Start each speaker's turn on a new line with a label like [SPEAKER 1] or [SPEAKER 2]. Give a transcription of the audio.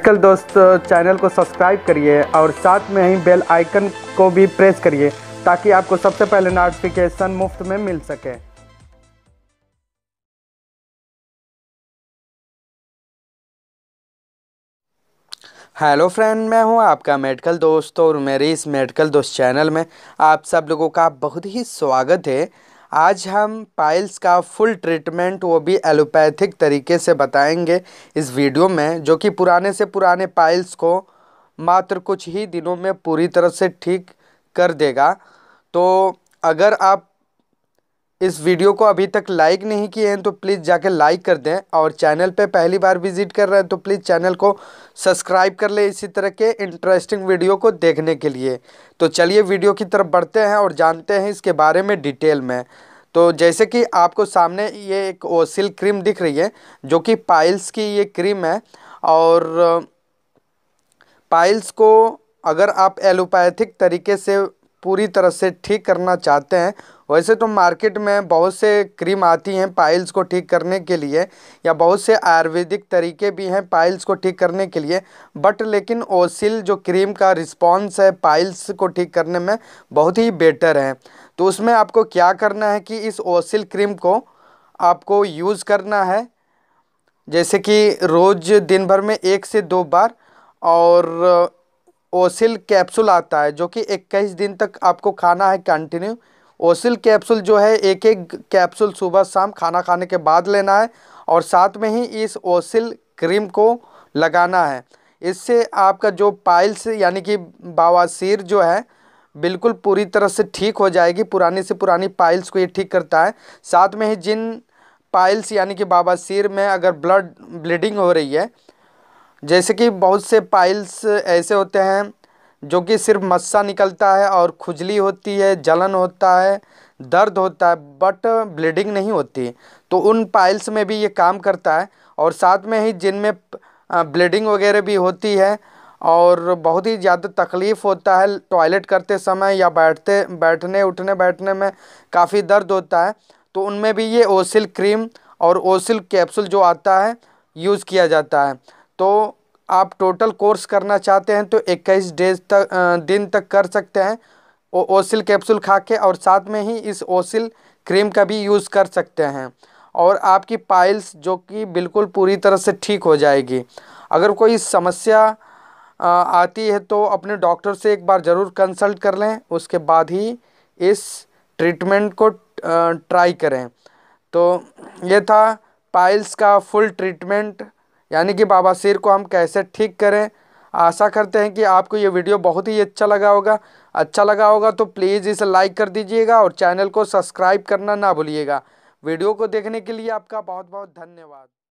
[SPEAKER 1] medical दोस्त channel को subscribe करिए और साथ में ही बेल आइकन को भी प्रेस करिए ताकि आपको सबसे पहले नोटिफिकेशन मुफ्त में मिल सके हेलो फ्रेंड मैं हूं आपका मेडिकल दोस्त और मेरे इस मेडिकल दोस्त चैनल में आप सब लोगों का बहुत ही स्वागत है आज हम पाइल्स का फुल ट्रीटमेंट वो भी एलोपैथिक तरीके से बताएंगे इस वीडियो में जो कि पुराने से पुराने पाइल्स को मात्र कुछ ही दिनों में पूरी तरह से ठीक कर देगा तो अगर आप इस वीडियो को अभी तक लाइक नहीं किए हैं तो प्लीज़ जाके लाइक कर दें और चैनल पे पहली बार विजिट कर रहे हैं तो प्लीज़ चैनल को सब्सक्राइब कर लें इसी तरह के इंटरेस्टिंग वीडियो को देखने के लिए तो चलिए वीडियो की तरफ बढ़ते हैं और जानते हैं इसके बारे में डिटेल में तो जैसे कि आपको सामने ये एक ओसिल क्रीम दिख रही है जो कि पाइल्स की ये क्रीम है और पाइल्स को अगर आप एलोपैथिक तरीके से पूरी तरह से ठीक करना चाहते हैं वैसे तो मार्केट में बहुत से क्रीम आती हैं पाइल्स को ठीक करने के लिए या बहुत से आयुर्वेदिक तरीके भी हैं पाइल्स को ठीक करने के लिए बट लेकिन ओसिल जो क्रीम का रिस्पॉन्स है पाइल्स को ठीक करने में बहुत ही बेटर है तो उसमें आपको क्या करना है कि इस ओसिल क्रीम को आपको यूज़ करना है जैसे कि रोज़ दिन भर में एक से दो बार और ओसिल कैप्सूल आता है जो कि इक्कीस दिन तक आपको खाना है कंटिन्यू ओसिल कैप्सूल जो है एक एक कैप्सूल सुबह शाम खाना खाने के बाद लेना है और साथ में ही इस ओसिल क्रीम को लगाना है इससे आपका जो पाइल्स यानी कि बवासीर जो है बिल्कुल पूरी तरह से ठीक हो जाएगी पुरानी से पुरानी पाइल्स को ये ठीक करता है साथ में ही जिन पाइल्स यानी कि बवासीर में अगर ब्लड ब्लीडिंग हो रही है जैसे कि बहुत से पाइल्स ऐसे होते हैं जो कि सिर्फ मस्सा निकलता है और खुजली होती है जलन होता है दर्द होता है बट ब्लीडिंग नहीं होती तो उन पाइल्स में भी ये काम करता है और साथ में ही जिनमें ब्लीडिंग वगैरह भी होती है और बहुत ही ज़्यादा तकलीफ़ होता है टॉयलेट करते समय या बैठते बैठने उठने बैठने में काफ़ी दर्द होता है तो उनमें भी ये ओसिल क्रीम और ओसिल कैप्सूल जो आता है यूज़ किया जाता है तो आप टोटल कोर्स करना चाहते हैं तो इक्कीस डेज तक दिन तक कर सकते हैं ओसिल कैप्सूल खा के और साथ में ही इस ओसिल क्रीम का भी यूज़ कर सकते हैं और आपकी पाइल्स जो कि बिल्कुल पूरी तरह से ठीक हो जाएगी अगर कोई समस्या आती है तो अपने डॉक्टर से एक बार ज़रूर कंसल्ट कर लें उसके बाद ही इस ट्रीटमेंट को ट्राई करें तो ये था पाइल्स का फुल ट्रीटमेंट यानी कि बाबा सिर को हम कैसे ठीक करें आशा करते हैं कि आपको ये वीडियो बहुत ही अच्छा लगा होगा अच्छा लगा होगा तो प्लीज़ इसे लाइक कर दीजिएगा और चैनल को सब्सक्राइब करना ना भूलिएगा वीडियो को देखने के लिए आपका बहुत बहुत धन्यवाद